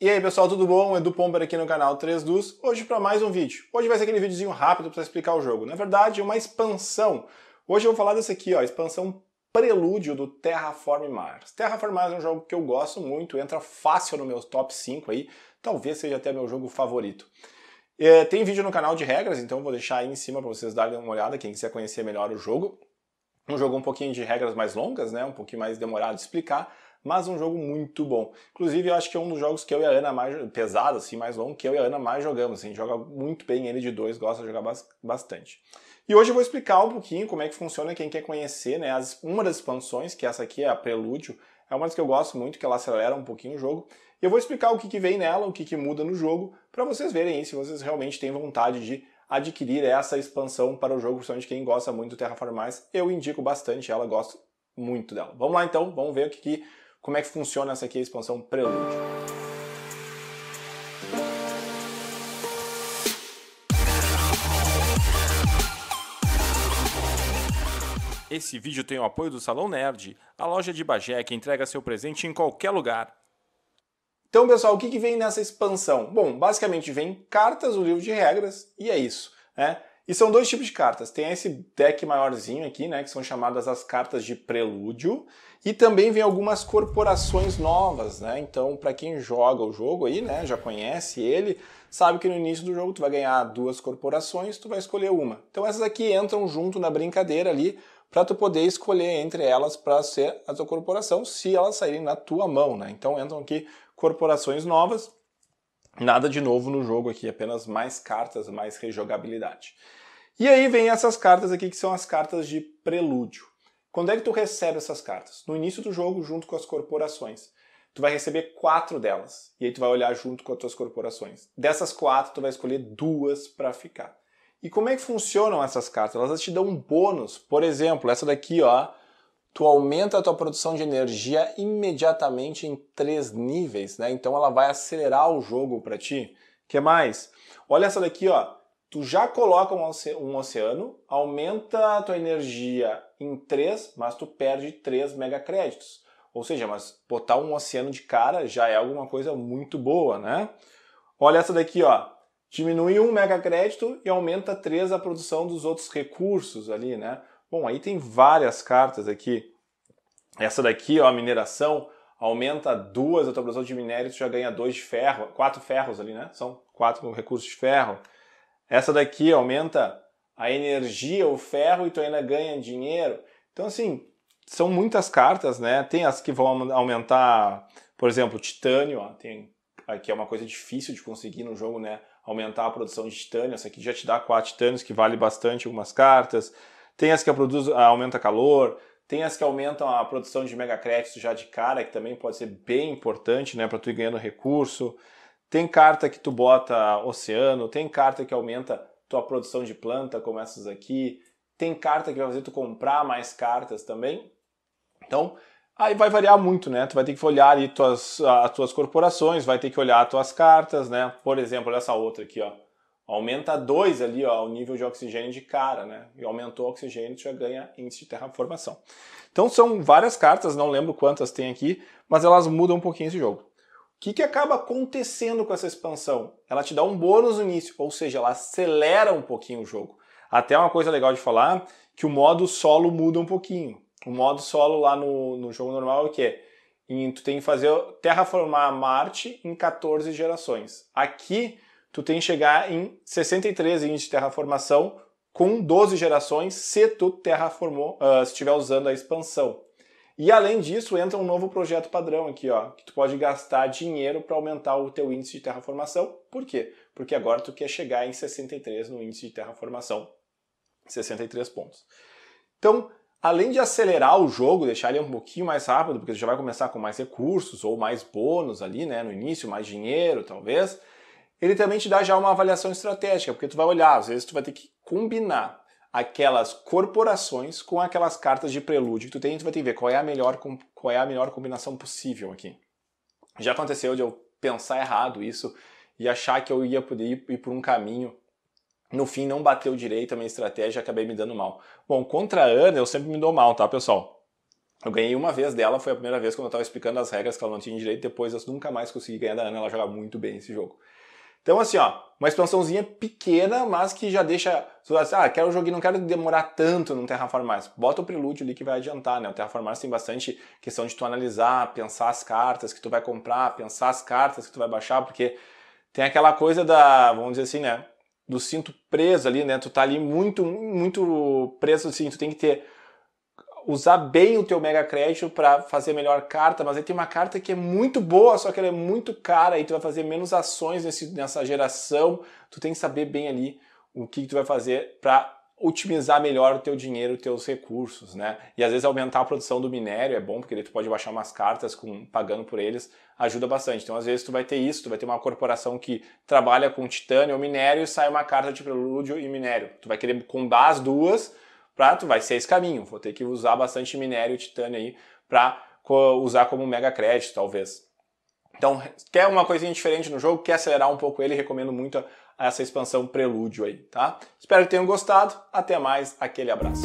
E aí pessoal, tudo bom? Edu Pomper aqui no canal 3 Dus, hoje para mais um vídeo. Hoje vai ser aquele videozinho rápido para explicar o jogo. Na verdade, uma expansão. Hoje eu vou falar dessa aqui, ó, expansão prelúdio do Terraform Mars. Terraform Mars é um jogo que eu gosto muito, entra fácil no meu top 5 aí, talvez seja até meu jogo favorito. É, tem vídeo no canal de regras, então vou deixar aí em cima para vocês darem uma olhada, quem quiser conhecer melhor o jogo. Um jogo um pouquinho de regras mais longas, né? Um pouquinho mais demorado de explicar, mas um jogo muito bom. Inclusive, eu acho que é um dos jogos que eu e a Ana mais pesado, assim, mais longo, que eu e a Ana mais jogamos. Assim, a gente joga muito bem ele de dois, gosta de jogar bastante. E hoje eu vou explicar um pouquinho como é que funciona quem quer conhecer, né? As, uma das expansões, que essa aqui é a Prelúdio, é uma das que eu gosto muito, que ela acelera um pouquinho o jogo. E eu vou explicar o que, que vem nela, o que, que muda no jogo, para vocês verem aí se vocês realmente têm vontade de adquirir essa expansão para o jogo, principalmente quem gosta muito do Terraform Eu indico bastante ela, gosto muito dela. Vamos lá então, vamos ver o que, que como é que funciona essa aqui, a expansão Prelude. Esse vídeo tem o apoio do Salão Nerd, a loja de Bagé que entrega seu presente em qualquer lugar. Então, pessoal, o que, que vem nessa expansão? Bom, basicamente vem cartas o livro de regras e é isso, né? E são dois tipos de cartas. Tem esse deck maiorzinho aqui, né, que são chamadas as cartas de prelúdio, e também vem algumas corporações novas, né? Então, para quem joga o jogo aí, né, já conhece ele, sabe que no início do jogo tu vai ganhar duas corporações, tu vai escolher uma. Então, essas aqui entram junto na brincadeira ali para tu poder escolher entre elas para ser a tua corporação, se elas saírem na tua mão, né? Então, entram aqui corporações novas. Nada de novo no jogo aqui, apenas mais cartas, mais rejogabilidade. E aí vem essas cartas aqui que são as cartas de prelúdio. Quando é que tu recebe essas cartas? No início do jogo, junto com as corporações. Tu vai receber quatro delas, e aí tu vai olhar junto com as tuas corporações. Dessas quatro, tu vai escolher duas para ficar. E como é que funcionam essas cartas? Elas te dão um bônus. Por exemplo, essa daqui, ó, tu aumenta a tua produção de energia imediatamente em três níveis, né? Então ela vai acelerar o jogo para ti. Que mais? Olha essa daqui, ó. Tu já coloca um oceano, aumenta a tua energia em 3, mas tu perde 3 megacréditos. Ou seja, mas botar um oceano de cara já é alguma coisa muito boa, né? Olha essa daqui, ó. Diminui um megacrédito e aumenta 3 a produção dos outros recursos ali, né? Bom, aí tem várias cartas aqui. Essa daqui, ó, a mineração aumenta duas a tua produção de minério, tu já ganha dois de ferro, quatro ferros ali, né? São quatro recursos de ferro. Essa daqui aumenta a energia, o ferro e tu ainda ganha dinheiro. Então assim, são muitas cartas, né? Tem as que vão aumentar, por exemplo, titânio, ó, tem aqui é uma coisa difícil de conseguir no jogo, né? Aumentar a produção de titânio, essa aqui já te dá quatro titânios que vale bastante algumas cartas. Tem as que produzem, aumenta calor, tem as que aumentam a produção de megacréditos já de cara, que também pode ser bem importante, né, para tu ir ganhando recurso. Tem carta que tu bota oceano, tem carta que aumenta tua produção de planta, como essas aqui. Tem carta que vai fazer tu comprar mais cartas também. Então, aí vai variar muito, né? Tu vai ter que olhar ali tuas, as tuas corporações, vai ter que olhar as tuas cartas, né? Por exemplo, olha essa outra aqui, ó aumenta 2 ali ó, o nível de oxigênio de cara, né? E aumentou o oxigênio, tu já ganha índice de terraformação. Então são várias cartas, não lembro quantas tem aqui, mas elas mudam um pouquinho esse jogo. O que, que acaba acontecendo com essa expansão? Ela te dá um bônus no início, ou seja, ela acelera um pouquinho o jogo. Até uma coisa legal de falar, que o modo solo muda um pouquinho. O modo solo lá no, no jogo normal é o quê? tu tem que fazer terraformar Marte em 14 gerações. Aqui tu tem que chegar em 63 índices de terraformação com 12 gerações se tu terraformou, uh, se estiver usando a expansão. E além disso, entra um novo projeto padrão aqui, ó, que tu pode gastar dinheiro para aumentar o teu índice de terraformação. Por quê? Porque agora tu quer chegar em 63 no índice de terraformação. 63 pontos. Então, além de acelerar o jogo, deixar ele um pouquinho mais rápido, porque tu já vai começar com mais recursos ou mais bônus ali, né, no início, mais dinheiro, talvez ele também te dá já uma avaliação estratégica, porque tu vai olhar, às vezes tu vai ter que combinar aquelas corporações com aquelas cartas de prelúdio que tu tem, e tu vai ter que ver qual é a melhor, qual é a melhor combinação possível aqui. Já aconteceu de eu pensar errado isso e achar que eu ia poder ir por um caminho no fim não bateu direito a minha estratégia, acabei me dando mal. Bom, contra a Ana eu sempre me dou mal, tá, pessoal? Eu ganhei uma vez dela, foi a primeira vez quando eu estava explicando as regras que ela não tinha direito, depois eu nunca mais consegui ganhar da Ana, ela joga muito bem esse jogo. Então, assim, ó, uma expansãozinha pequena, mas que já deixa. Assim, ah, quero jogar, não quero demorar tanto no Terraform Bota o prelúdio ali que vai adiantar, né? O Terraform tem bastante questão de tu analisar, pensar as cartas que tu vai comprar, pensar as cartas que tu vai baixar, porque tem aquela coisa da, vamos dizer assim, né? Do cinto preso ali, né? Tu tá ali muito, muito preso, assim, tu tem que ter usar bem o teu mega crédito para fazer melhor carta, mas aí tem uma carta que é muito boa, só que ela é muito cara e tu vai fazer menos ações nesse, nessa geração. Tu tem que saber bem ali o que, que tu vai fazer para otimizar melhor o teu dinheiro, os teus recursos, né? E às vezes aumentar a produção do minério é bom, porque daí tu pode baixar umas cartas com, pagando por eles, ajuda bastante. Então às vezes tu vai ter isso, tu vai ter uma corporação que trabalha com titânio ou minério e sai uma carta de prelúdio e minério. Tu vai querer combinar as duas prato, vai ser esse caminho. Vou ter que usar bastante minério titânio aí para co usar como mega crédito, talvez. Então, quer uma coisinha diferente no jogo, quer acelerar um pouco ele, recomendo muito essa expansão Prelúdio aí, tá? Espero que tenham gostado. Até mais, aquele abraço.